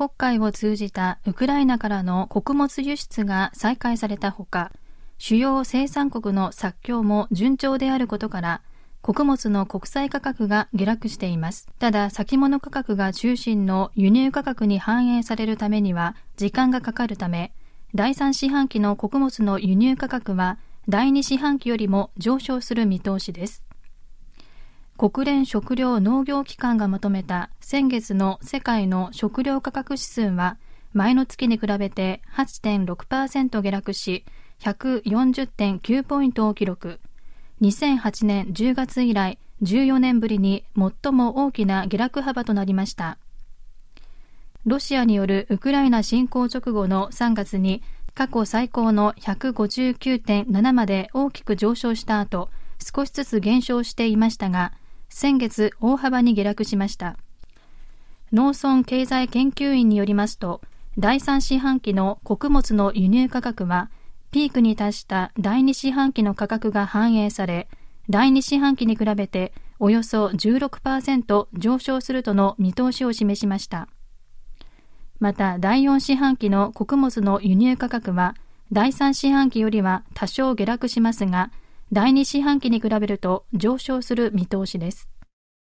黒海を通じたウクライナからの穀物輸出が再開されたほか、主要生産国の作況も順調であることから、穀物の国際価格が下落しています。ただ、先物価格が中心の輸入価格に反映されるためには時間がかかるため、第3四半期の穀物の輸入価格は第2四半期よりも上昇する見通しです。国連食糧農業機関がまとめた先月の世界の食料価格指数は前の月に比べて8.6%下落し140.9ポイントを記録2008年10月以来14年ぶりに最も大きな下落幅となりましたロシアによるウクライナ侵攻直後の3月に過去最高の159.7まで大きく上昇した後少しずつ減少していましたが先月大幅に下落しました。農村経済研究院によりますと、第3四半期の穀物の輸入価格は、ピークに達した第2四半期の価格が反映され、第2四半期に比べておよそ16%上昇するとの見通しを示しました。また、第4四半期の穀物の輸入価格は、第3四半期よりは多少下落しますが、第2四半期に比べると上昇する見通しです。